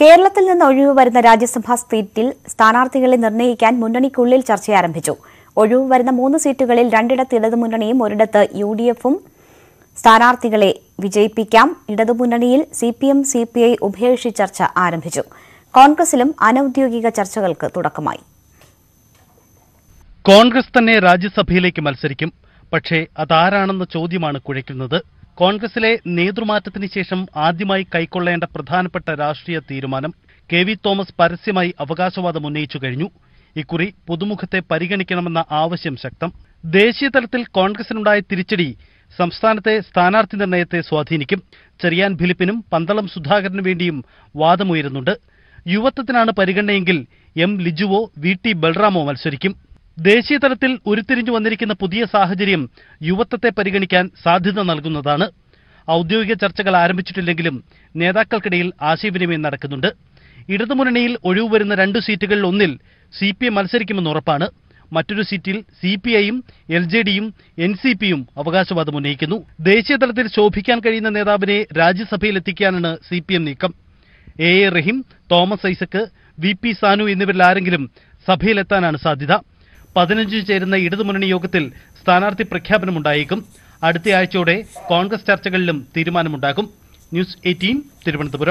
കേരളത്തിൽ നിന്ന് ഒഴിവ് വരുന്ന രാജ്യസഭാ സീറ്റിൽ സ്ഥാനാർത്ഥികളെ നിർണ്ണയിക്കാൻ മുന്നണിക്കുള്ളിൽ ചർച്ച ആരംഭിച്ചു ഒഴിവ് വരുന്ന മൂന്ന് സീറ്റുകളിൽ രണ്ടിടത്ത് ഇടതുമുന്നണിയും ഒരിടത്ത് യു ഡി എഫും സ്ഥാനാർത്ഥികളെ വിജയിപ്പിക്കാം ഇടതുമുന്നണിയിൽ C P M C P I ഉഭയകക്ഷി ചർച്ച ആരംഭിച്ചു കോൺഗ്രസിലും അനൌദ്യോഗിക ചർച്ചകൾക്ക് തുടക്കമായി കോൺഗ്രസ് തന്നെ രാജ്യസഭയിലേക്ക് മത്സരിക്കും പക്ഷേ അതാരാണെന്ന ചോദ്യമാണ് കുഴയ്ക്കുന്നത് കോൺഗ്രസിലെ നേതൃമാറ്റത്തിന് ശേഷം ആദ്യമായി കൈക്കൊള്ളേണ്ട പ്രധാനപ്പെട്ട രാഷ്ട്രീയ തീരുമാനം കെ വി തോമസ് പരസ്യമായി അവകാശവാദം ഉന്നയിച്ചു കഴിഞ്ഞു ഇക്കുറി പുതുമുഖത്തെ പരിഗണിക്കണമെന്ന ആവശ്യം ശക്തം ദേശീയ തലത്തിൽ കോൺഗ്രസിനുണ്ടായ തിരിച്ചടി സംസ്ഥാനത്തെ സ്ഥാനാർത്ഥി നിർണയത്തെ സ്വാധീനിക്കും ചെറിയാൻ ഫിലിപ്പിനും പന്തളം സുധാകരനു വേണ്ടിയും വാദമുയരുന്നുണ്ട് യുവത്വത്തിനാണ് പരിഗണനയെങ്കിൽ എം ലിജുവോ വി ടി ബൽറാമോ മത്സരിക്കും ദേശീയ തലത്തിൽ ഉരുത്തിരിഞ്ഞു വന്നിരിക്കുന്ന പുതിയ സാഹചര്യം യുവത്വത്തെ പരിഗണിക്കാൻ സാധ്യത നൽകുന്നതാണ് ഔദ്യോഗിക ചർച്ചകൾ ആരംഭിച്ചിട്ടില്ലെങ്കിലും നേതാക്കൾക്കിടയിൽ ആശയവിനിമയം നടക്കുന്നുണ്ട് ഇടതുമുന്നണിയിൽ ഒഴിവ് വരുന്ന രണ്ട് സീറ്റുകളിൽ ഒന്നിൽ സി പി എം മത്സരിക്കുമെന്ന് ഉറപ്പാണ് മറ്റൊരു സീറ്റിൽ സി പി ഐയും എൽ ജെ ഡിയും എൻ സി പിയും അവകാശവാദം ഉന്നയിക്കുന്നു ദേശീയതലത്തിൽ ശോഭിക്കാൻ കഴിയുന്ന നേതാവിനെ രാജ്യസഭയിലെത്തിക്കാനാണ് സി പി എം നീക്കം A A Rahim Thomas Isaac V P Sanu എന്നിവരിൽ ആരെങ്കിലും സഭയിലെത്താനാണ് സാധ്യത പതിനഞ്ചിന് ചേരുന്ന ഇടതുമുന്നണി യോഗത്തിൽ സ്ഥാനാർത്ഥി പ്രഖ്യാപനമുണ്ടായേക്കും അടുത്തയാഴ്ചയോടെ കോൺഗ്രസ് ചർച്ചകളിലും തീരുമാനമുണ്ടാകും ന്യൂസ് എയ്റ്റീൻ തിരുവനന്തപുരം